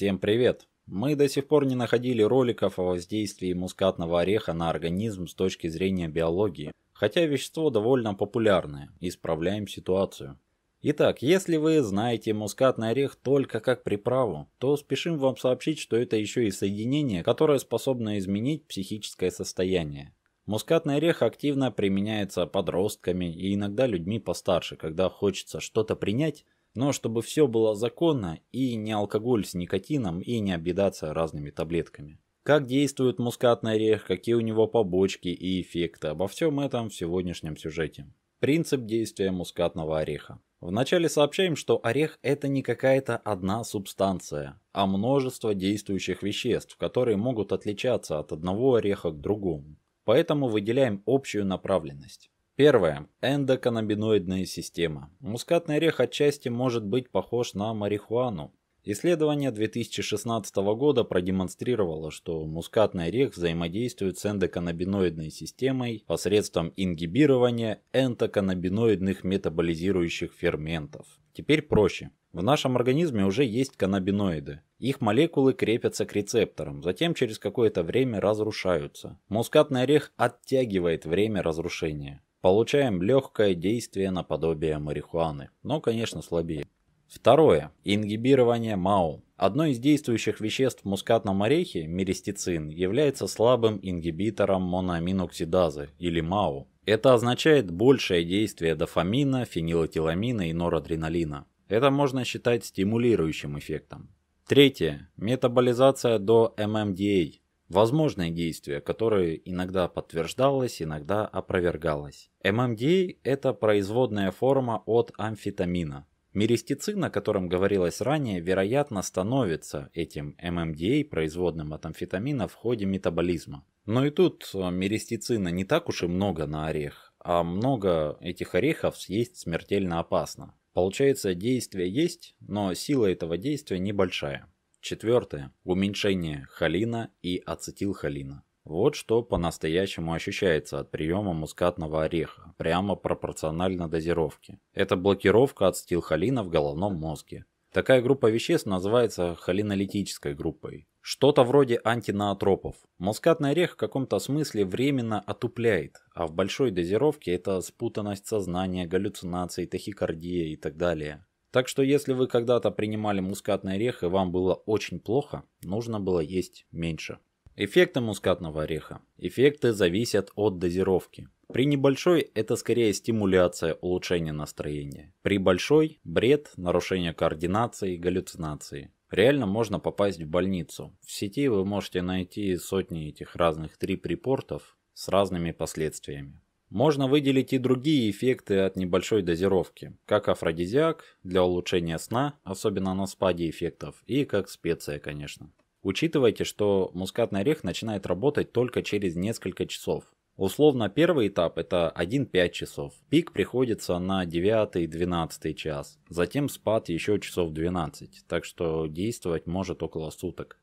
Всем привет! Мы до сих пор не находили роликов о воздействии мускатного ореха на организм с точки зрения биологии, хотя вещество довольно популярное, исправляем ситуацию. Итак, если вы знаете мускатный орех только как приправу, то спешим вам сообщить, что это еще и соединение, которое способно изменить психическое состояние. Мускатный орех активно применяется подростками и иногда людьми постарше, когда хочется что-то принять, но чтобы все было законно и не алкоголь с никотином и не обидаться разными таблетками. Как действует мускатный орех, какие у него побочки и эффекты, обо всем этом в сегодняшнем сюжете. Принцип действия мускатного ореха. Вначале сообщаем, что орех это не какая-то одна субстанция, а множество действующих веществ, которые могут отличаться от одного ореха к другому. Поэтому выделяем общую направленность. Первое. Эндоканабиноидная система. Мускатный орех отчасти может быть похож на марихуану. Исследование 2016 года продемонстрировало, что мускатный орех взаимодействует с эндоканабиноидной системой посредством ингибирования энтоканабиноидных метаболизирующих ферментов. Теперь проще. В нашем организме уже есть канабиноиды. Их молекулы крепятся к рецепторам, затем через какое-то время разрушаются. Мускатный орех оттягивает время разрушения. Получаем легкое действие наподобие марихуаны, но, конечно, слабее. Второе. Ингибирование МАУ. Одно из действующих веществ в мускатном орехе, меристицин, является слабым ингибитором моноаминоксидазы или МАУ. Это означает большее действие дофамина, фенилэтиламина и норадреналина. Это можно считать стимулирующим эффектом. Третье. Метаболизация до ММДА возможные действия, которые иногда подтверждалось, иногда опровергалось. ММДА – это производная форма от амфетамина. Меристицин, о котором говорилось ранее, вероятно становится этим ММДА, производным от амфетамина, в ходе метаболизма. Но и тут э, меристицина не так уж и много на орех, а много этих орехов съесть смертельно опасно. Получается, действие есть, но сила этого действия небольшая. Четвертое. Уменьшение холина и ацетилхолина. Вот что по-настоящему ощущается от приема мускатного ореха, прямо пропорционально дозировке. Это блокировка ацетилхолина в головном мозге. Такая группа веществ называется холинолитической группой. Что-то вроде антинаотропов. Мускатный орех в каком-то смысле временно отупляет, а в большой дозировке это спутанность сознания, галлюцинации, тахикардия и так далее. Так что если вы когда-то принимали мускатный орех и вам было очень плохо, нужно было есть меньше. Эффекты мускатного ореха. Эффекты зависят от дозировки. При небольшой это скорее стимуляция, улучшение настроения. При большой – бред, нарушение координации, галлюцинации. Реально можно попасть в больницу. В сети вы можете найти сотни этих разных трип припортов с разными последствиями. Можно выделить и другие эффекты от небольшой дозировки, как афродизиак для улучшения сна, особенно на спаде эффектов, и как специя, конечно. Учитывайте, что мускатный орех начинает работать только через несколько часов. Условно первый этап это 1-5 часов, пик приходится на 9-12 час, затем спад еще часов 12, так что действовать может около суток.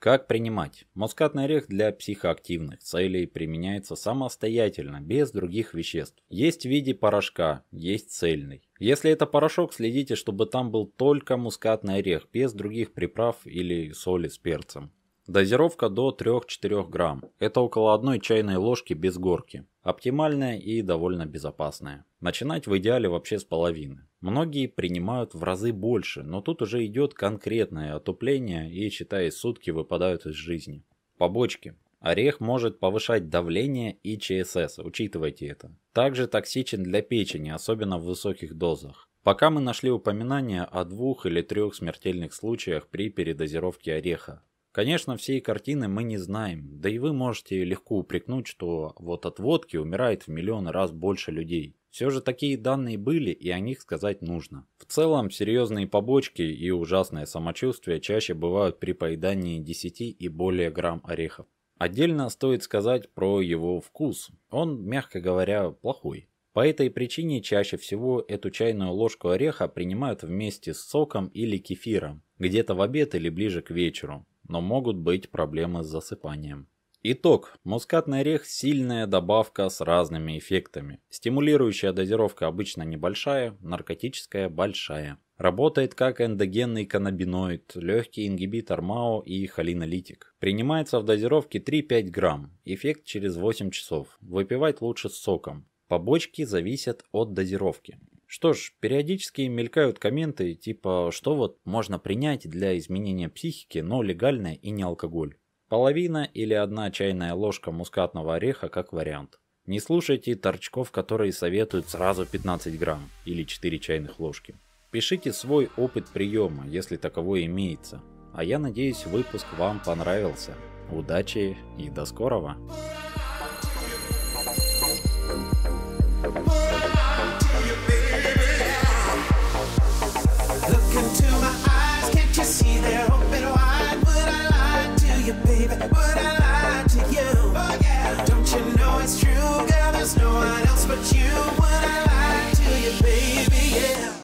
Как принимать? Мускатный орех для психоактивных целей применяется самостоятельно, без других веществ. Есть в виде порошка, есть цельный. Если это порошок, следите, чтобы там был только мускатный орех, без других приправ или соли с перцем. Дозировка до 3-4 грамм. Это около одной чайной ложки без горки. Оптимальная и довольно безопасная. Начинать в идеале вообще с половины. Многие принимают в разы больше, но тут уже идет конкретное отупление и, считай, сутки выпадают из жизни. Побочки. Орех может повышать давление и ЧСС, учитывайте это. Также токсичен для печени, особенно в высоких дозах. Пока мы нашли упоминания о двух или трех смертельных случаях при передозировке ореха. Конечно, всей картины мы не знаем, да и вы можете легко упрекнуть, что вот от водки умирает в миллион раз больше людей. Все же такие данные были, и о них сказать нужно. В целом, серьезные побочки и ужасное самочувствие чаще бывают при поедании 10 и более грамм орехов. Отдельно стоит сказать про его вкус. Он, мягко говоря, плохой. По этой причине чаще всего эту чайную ложку ореха принимают вместе с соком или кефиром, где-то в обед или ближе к вечеру, но могут быть проблемы с засыпанием. Итог. Мускатный орех – сильная добавка с разными эффектами. Стимулирующая дозировка обычно небольшая, наркотическая – большая. Работает как эндогенный каннабиноид, легкий ингибитор МАО и холинолитик. Принимается в дозировке 3-5 грамм, эффект через 8 часов. Выпивать лучше с соком. Побочки зависят от дозировки. Что ж, периодически мелькают комменты типа, что вот можно принять для изменения психики, но легальное и не алкоголь. Половина или одна чайная ложка мускатного ореха как вариант. Не слушайте торчков, которые советуют сразу 15 грамм или 4 чайных ложки. Пишите свой опыт приема, если таковой имеется. А я надеюсь выпуск вам понравился. Удачи и до скорого! see there?